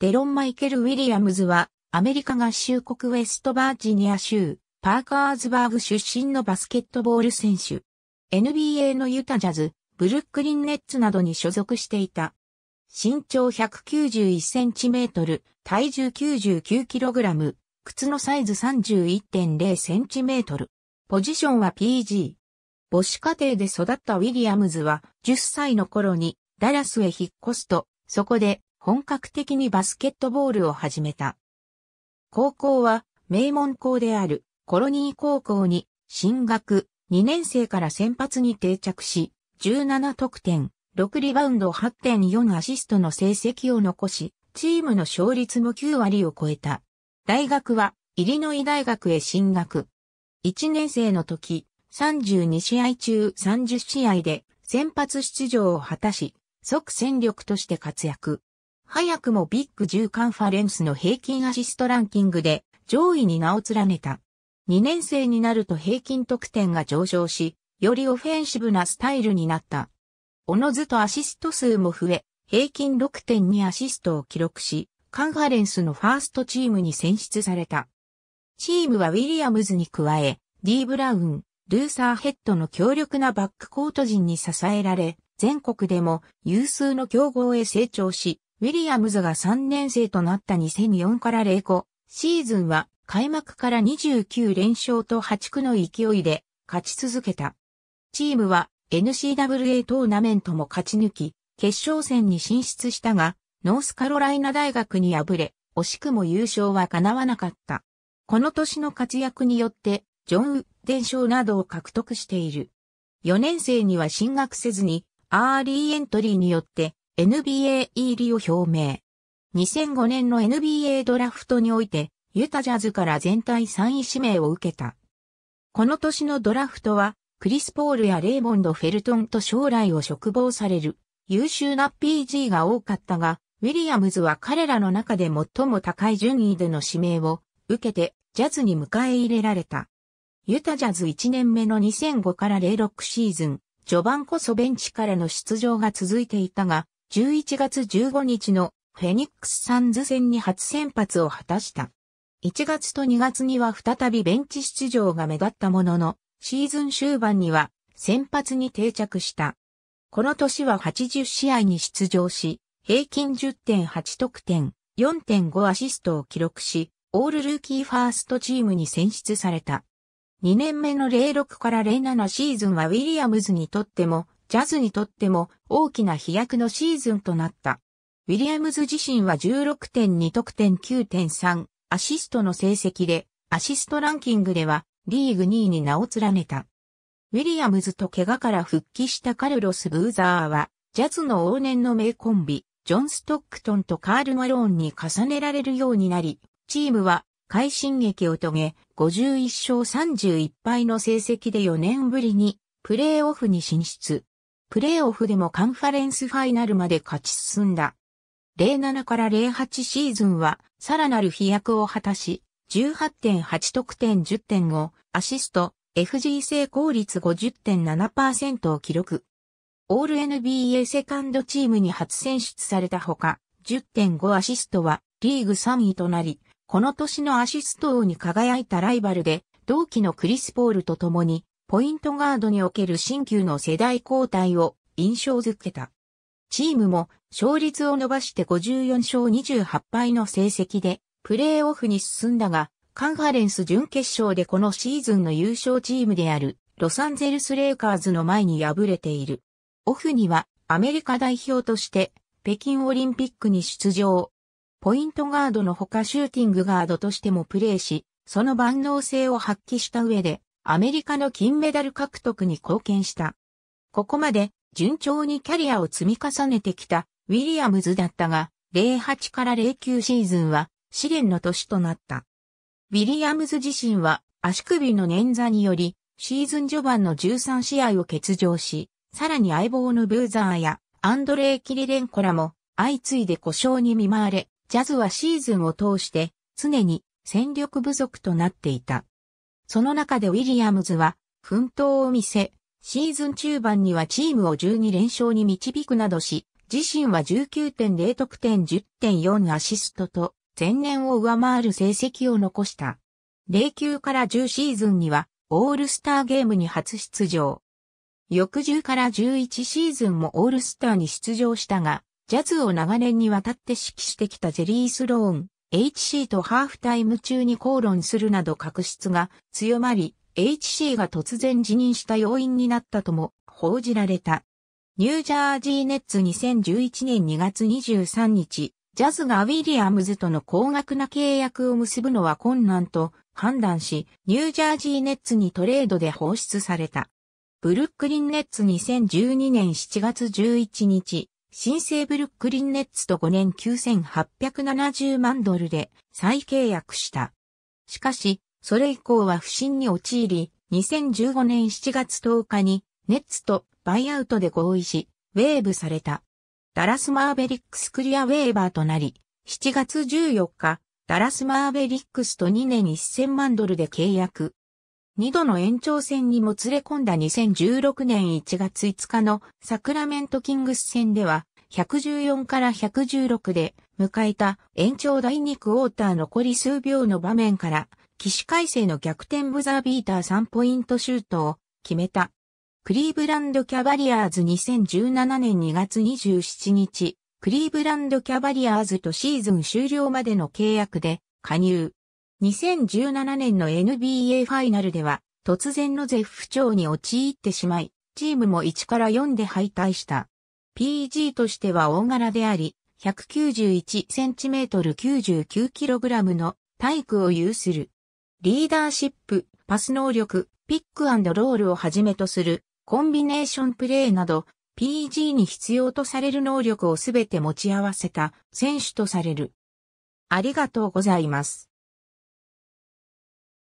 デロン・マイケル・ウィリアムズは、アメリカ合衆国ウェストバージニア州、パーカーズバーグ出身のバスケットボール選手。NBA のユタジャズ、ブルックリンネッツなどに所属していた。身長191センチメートル、体重99キログラム、靴のサイズ31.0センチメートル。ポジションは PG。母子家庭で育ったウィリアムズは10歳の頃にダラスへ引っ越すと、そこで本格的にバスケットボールを始めた。高校は名門校であるコロニー高校に進学2年生から先発に定着し、17得点、6リバウンド8.4アシストの成績を残し、チームの勝率も9割を超えた。大学はイリノイ大学へ進学。1年生の時、32試合中30試合で先発出場を果たし、即戦力として活躍。早くもビッグ10カンファレンスの平均アシストランキングで上位に名を連ねた。2年生になると平均得点が上昇し、よりオフェンシブなスタイルになった。おのずとアシスト数も増え、平均6.2アシストを記録し、カンファレンスのファーストチームに選出された。チームはウィリアムズに加え、D・ ブラウン、ルーサーヘッドの強力なバックコート陣に支えられ、全国でも有数の強豪へ成長し、ウィリアムズが3年生となった2004から0個、シーズンは開幕から29連勝と破竹の勢いで勝ち続けた。チームは n c w a トーナメントも勝ち抜き、決勝戦に進出したが、ノースカロライナ大学に敗れ、惜しくも優勝は叶わなかった。この年の活躍によって、ジョン・ウッデン賞などを獲得している。4年生には進学せずに、アーリーエントリーによって、NBA 入りを表明。2005年の NBA ドラフトにおいて、ユタジャズから全体3位指名を受けた。この年のドラフトは、クリス・ポールやレイモンド・フェルトンと将来を嘱望される優秀な PG が多かったが、ウィリアムズは彼らの中で最も高い順位での指名を受けてジャズに迎え入れられた。ユタジャズ1年目の2005から06シーズン、序盤こそベンチからの出場が続いていたが、11月15日のフェニックスサンズ戦に初先発を果たした。1月と2月には再びベンチ出場が目立ったものの、シーズン終盤には先発に定着した。この年は80試合に出場し、平均10.8得点、4.5アシストを記録し、オールルーキーファーストチームに選出された。2年目の06から07シーズンはウィリアムズにとってもジャズにとっても大きな飛躍のシーズンとなった。ウィリアムズ自身は16.2得点9.3アシストの成績で、アシストランキングではリーグ2位に名を連ねた。ウィリアムズと怪我から復帰したカルロス・ブーザーは、ジャズの往年の名コンビ、ジョン・ストックトンとカール・マローンに重ねられるようになり、チームは快進撃を遂げ、51勝31敗の成績で4年ぶりにプレーオフに進出。プレーオフでもカンファレンスファイナルまで勝ち進んだ。07から08シーズンは、さらなる飛躍を果たし、18.8得点10.5、アシスト、FG 成功率50.7%を記録。オール NBA セカンドチームに初選出されたほか、10.5アシストはリーグ3位となり、この年のアシスト王に輝いたライバルで、同期のクリス・ポールと共にポイントガードにおける新旧の世代交代を印象づけた。チームも勝率を伸ばして54勝28敗の成績でプレーオフに進んだが、カンファレンス準決勝でこのシーズンの優勝チームであるロサンゼルスレイカーズの前に敗れている。オフにはアメリカ代表として北京オリンピックに出場。ポイントガードのほかシューティングガードとしてもプレーし、その万能性を発揮した上でアメリカの金メダル獲得に貢献した。ここまで順調にキャリアを積み重ねてきたウィリアムズだったが、08から09シーズンは試練の年となった。ウィリアムズ自身は足首の捻挫により、シーズン序盤の13試合を欠場し、さらに相棒のブーザーやアンドレイ・キリレンコらも相次いで故障に見舞われ、ジャズはシーズンを通して常に戦力不足となっていた。その中でウィリアムズは、奮闘を見せ、シーズン中盤にはチームを12連勝に導くなどし、自身は19.0得点10.4アシストと、前年を上回る成績を残した。09から10シーズンには、オールスターゲームに初出場。翌10から11シーズンもオールスターに出場したが、ジャズを長年にわたって指揮してきたジェリー・スローン、HC とハーフタイム中に口論するなど確執が強まり、HC が突然辞任した要因になったとも報じられた。ニュージャージーネッツ2011年2月23日、ジャズがウィリアムズとの高額な契約を結ぶのは困難と判断し、ニュージャージーネッツにトレードで放出された。ブルックリンネッツ2012年7月11日、新生ブルックリンネッツと5年9870万ドルで再契約した。しかし、それ以降は不振に陥り、2015年7月10日にネッツとバイアウトで合意し、ウェーブされた。ダラスマーベリックスクリアウェーバーとなり、7月14日、ダラスマーベリックスと2年1000万ドルで契約。2度の延長戦にもつれ込んだ2016年1月5日のサクラメントキングス戦では、114から116で迎えた延長第2クォーター残り数秒の場面から、起死回生の逆転ブザービーター3ポイントシュートを決めた。クリーブランドキャバリアーズ2017年2月27日、クリーブランドキャバリアーズとシーズン終了までの契約で加入。2017年の NBA ファイナルでは、突然の絶不調に陥ってしまい、チームも1から4で敗退した。PG としては大柄であり、191cm99kg の体育を有する。リーダーシップ、パス能力、ピックロールをはじめとするコンビネーションプレーなど PG に必要とされる能力をすべて持ち合わせた選手とされる。ありがとうございます。